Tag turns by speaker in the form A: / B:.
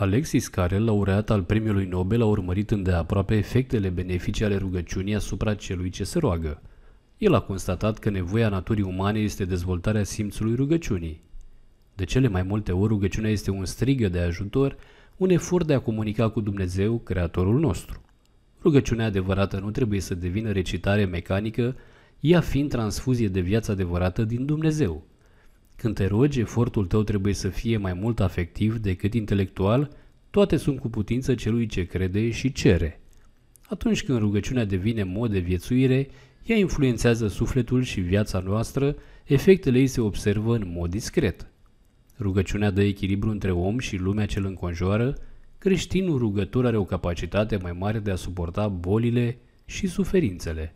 A: Alexis, Carel, laureat al premiului Nobel, a urmărit îndeaproape efectele benefice ale rugăciunii asupra celui ce se roagă. El a constatat că nevoia naturii umane este dezvoltarea simțului rugăciunii. De cele mai multe ori, rugăciunea este un strigă de ajutor, un efort de a comunica cu Dumnezeu, Creatorul nostru. Rugăciunea adevărată nu trebuie să devină recitare mecanică, ea fiind transfuzie de viață adevărată din Dumnezeu – când te rogi, efortul tău trebuie să fie mai mult afectiv decât intelectual, toate sunt cu putință celui ce crede și cere. Atunci când rugăciunea devine mod de viețuire, ea influențează sufletul și viața noastră, efectele ei se observă în mod discret. Rugăciunea dă echilibru între om și lumea cel înconjoară, creștinul rugător are o capacitate mai mare de a suporta bolile și suferințele.